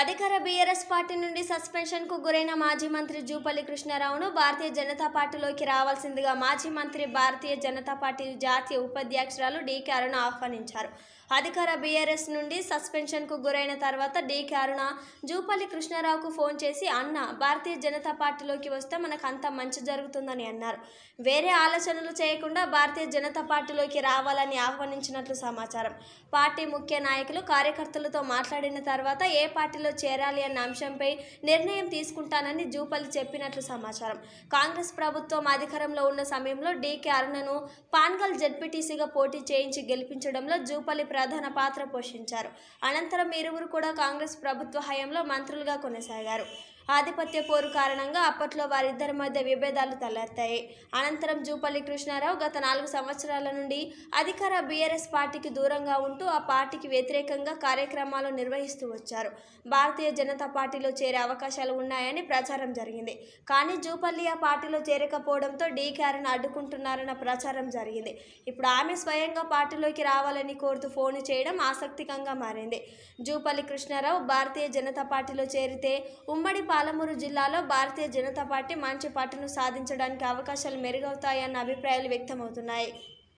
అధికార BRS party నుండి సస్పెన్షన్కు గురైన మాజీ మంత్రి జూపల్లి కృష్ణారావును భారతీయ జనతా పార్టీలోకి రావాల్సిందిగా మాజీ మంత్రి భారతీయ జనతా పార్టీ జాతీయ ఉపాధ్యక్షురాలు డీకే అరుణ ఆహ్వానించారు అధికార బీఆర్ఎస్ నుండి సస్పెన్షన్కు గురైన తర్వాత డీకే అరుణ జూపల్లి కృష్ణారావుకు ఫోన్ చేసి అన్న భారతీయ జనతా పార్టీలోకి వస్తే మనకు అంత మంచి జరుగుతుందని అన్నారు వేరే ఆలోచనలు చేయకుండా భారతీయ జనతా పార్టీలోకి రావాలని ఆహ్వానించినట్లు సమాచారం పార్టీ ముఖ్య నాయకులు కార్యకర్తలతో మాట్లాడిన తర్వాత ఏ పార్టీలో పార్టీలో చేరాలి అన్న అంశంపై నిర్ణయం తీసుకుంటానని జూపల్లి చెప్పినట్లు సమాచారం కాంగ్రెస్ ప్రభుత్వం అధికారంలో ఉన్న సమయంలో డీకే అరుణను పాన్గల్ జడ్పీటీసీగా పోటీ చేయించి గెలిపించడంలో జూపల్లి ప్రధాన పాత్ర పోషించారు అనంతరం ఇరువురు కూడా కాంగ్రెస్ ప్రభుత్వ హయాంలో మంత్రులుగా కొనసాగారు ఆధిపత్య పోరు కారణంగా అప్పట్లో వారిద్దరి మధ్య విభేదాలు తలెత్తాయి అనంతరం జూపల్లి కృష్ణారావు గత నాలుగు సంవత్సరాల నుండి అధికార బీఆర్ఎస్ పార్టీకి దూరంగా ఉంటూ ఆ పార్టీకి వ్యతిరేకంగా కార్యక్రమాలు నిర్వహిస్తూ వచ్చారు భారతీయ జనతా పార్టీలో చేరే అవకాశాలు ఉన్నాయని ప్రచారం జరిగింది కానీ జూపల్లి ఆ పార్టీలో చేరకపోవడంతో డీకేఆర్ను అడ్డుకుంటున్నారన్న ప్రచారం జరిగింది ఇప్పుడు ఆమె స్వయంగా పార్టీలోకి రావాలని కోరుతూ ఫోన్ చేయడం ఆసక్తికరంగా మారింది జూపల్లి కృష్ణారావు భారతీయ జనతా పార్టీలో చేరితే ఉమ్మడి పార్టీ పాలమూరు జిల్లాలో భారతీయ జనతా పార్టీ మంచి పట్టును సాధించడానికి అవకాశాలు మెరుగవుతాయన్న అభిప్రాయాలు వ్యక్తమవుతున్నాయి